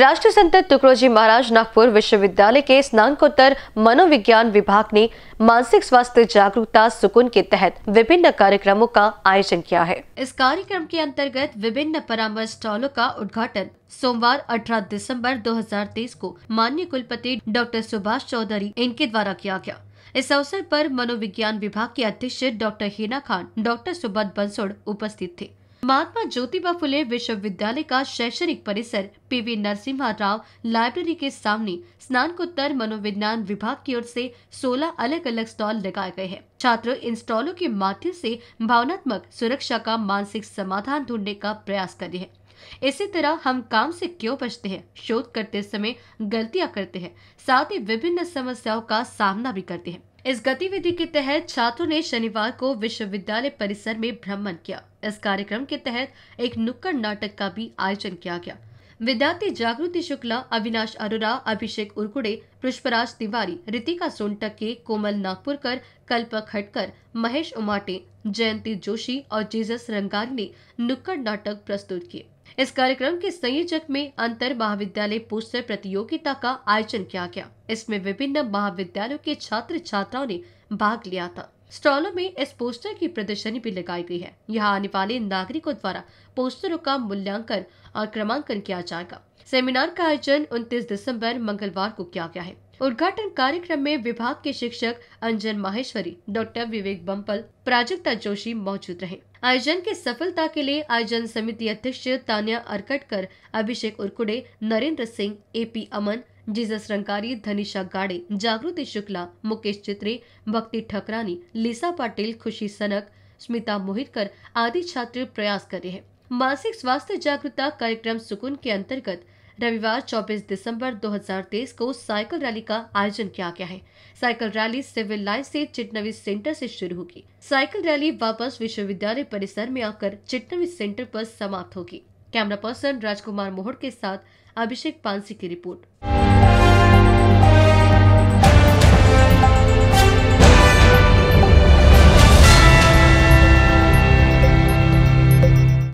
राष्ट्रीय संत तुकड़ोजी महाराज नागपुर विश्वविद्यालय के स्नानकोत्तर मनोविज्ञान विभाग ने मानसिक स्वास्थ्य जागरूकता सुकुन के तहत विभिन्न कार्यक्रमों का आयोजन किया है इस कार्यक्रम के अंतर्गत विभिन्न परामर्श स्टॉलों का उद्घाटन सोमवार 18 दिसंबर 2023 को माननीय कुलपति डॉक्टर सुभाष चौधरी इनके द्वारा किया गया इस अवसर पर मनोविज्ञान विभाग के अध्यक्ष डॉक्टर हिना खान डॉक्टर सुबद बंसोड़ उपस्थित थे महात्मा ज्योतिबा फुले विश्वविद्यालय का शैक्षणिक परिसर पीवी नरसिम्हा राव लाइब्रेरी के सामने स्नानकोत्तर मनोविज्ञान विभाग की ओर से 16 अलग अलग स्टॉल लगाए गए हैं छात्र इन स्टॉलों के माध्यम से भावनात्मक सुरक्षा का मानसिक समाधान ढूंढने का प्रयास कर रहे हैं इसी तरह हम काम से क्यों बचते हैं शोध करते समय गलतियां करते हैं साथ ही विभिन्न समस्याओं का सामना भी करते हैं इस गतिविधि के तहत छात्रों ने शनिवार को विश्वविद्यालय परिसर में भ्रमण किया इस कार्यक्रम के तहत एक नुक्कड़ नाटक का भी आयोजन किया गया विद्यार्थी जागृति शुक्ला अविनाश अरोरा अभिषेक उर्कुड़े पुष्पराज तिवारी रितिका सोनटके कोमल नागपुरकर कल्पक हटकर महेश उमाटे जयंती जोशी और जीजस रंगारी ने नुक्कड़ नाटक प्रस्तुत किए इस कार्यक्रम के संयोजक में अंतर महाविद्यालय पोस्टर प्रतियोगिता का आयोजन किया गया इसमें विभिन्न महाविद्यालयों के छात्र छात्राओं ने भाग लिया था स्टॉलों में इस पोस्टर की प्रदर्शनी भी लगाई गई है यहाँ आने वाले नागरिकों द्वारा पोस्टरों का मूल्यांकन और क्रमांकन किया जाएगा सेमिनार का आयोजन 29 दिसंबर मंगलवार को किया गया है उद्घाटन कार्यक्रम में विभाग के शिक्षक अंजन माहेश्वरी डॉक्टर विवेक बम्पल प्राजक्ता जोशी मौजूद रहे आयोजन के सफलता के लिए आयोजन समिति अध्यक्ष तानिया अरकटकर अभिषेक उर्कुडे नरेंद्र सिंह एपी अमन जीजस रंकारी धनिषा गाड़े जागृति शुक्ला मुकेश चित्रे भक्ति ठकरानी लीसा पाटिल खुशी सनक स्मिता मोहितकर आदि छात्र प्रयास कर रहे हैं मानसिक स्वास्थ्य जागरूकता कार्यक्रम सुकुन के अंतर्गत रविवार 24 दिसंबर 2023 को साइकिल रैली का आयोजन किया गया है साइकिल रैली सिविल लाइन से चिटनवी सेंटर से शुरू होगी साइकिल रैली वापस विश्वविद्यालय परिसर में आकर चिटनवी सेंटर पर समाप्त होगी कैमरा पर्सन राजकुमार मोहड़ के साथ अभिषेक पानसी की रिपोर्ट